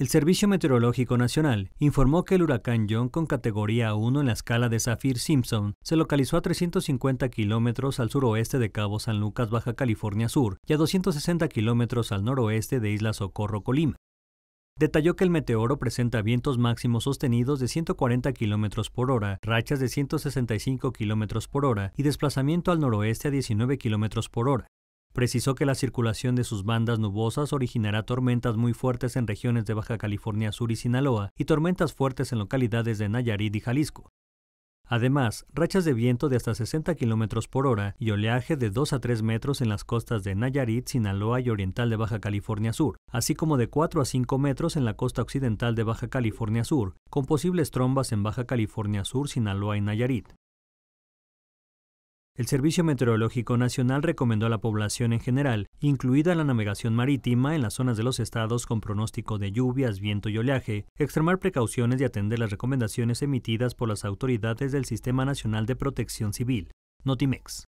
El Servicio Meteorológico Nacional informó que el huracán John con categoría 1 en la escala de Saffir-Simpson se localizó a 350 kilómetros al suroeste de Cabo San Lucas, Baja California Sur, y a 260 kilómetros al noroeste de Isla Socorro, Colima. Detalló que el meteoro presenta vientos máximos sostenidos de 140 km por hora, rachas de 165 km por hora y desplazamiento al noroeste a 19 km por hora. Precisó que la circulación de sus bandas nubosas originará tormentas muy fuertes en regiones de Baja California Sur y Sinaloa y tormentas fuertes en localidades de Nayarit y Jalisco. Además, rachas de viento de hasta 60 km por hora y oleaje de 2 a 3 metros en las costas de Nayarit, Sinaloa y Oriental de Baja California Sur, así como de 4 a 5 metros en la costa occidental de Baja California Sur, con posibles trombas en Baja California Sur, Sinaloa y Nayarit. El Servicio Meteorológico Nacional recomendó a la población en general, incluida la navegación marítima en las zonas de los estados con pronóstico de lluvias, viento y oleaje, extremar precauciones y atender las recomendaciones emitidas por las autoridades del Sistema Nacional de Protección Civil, Notimex.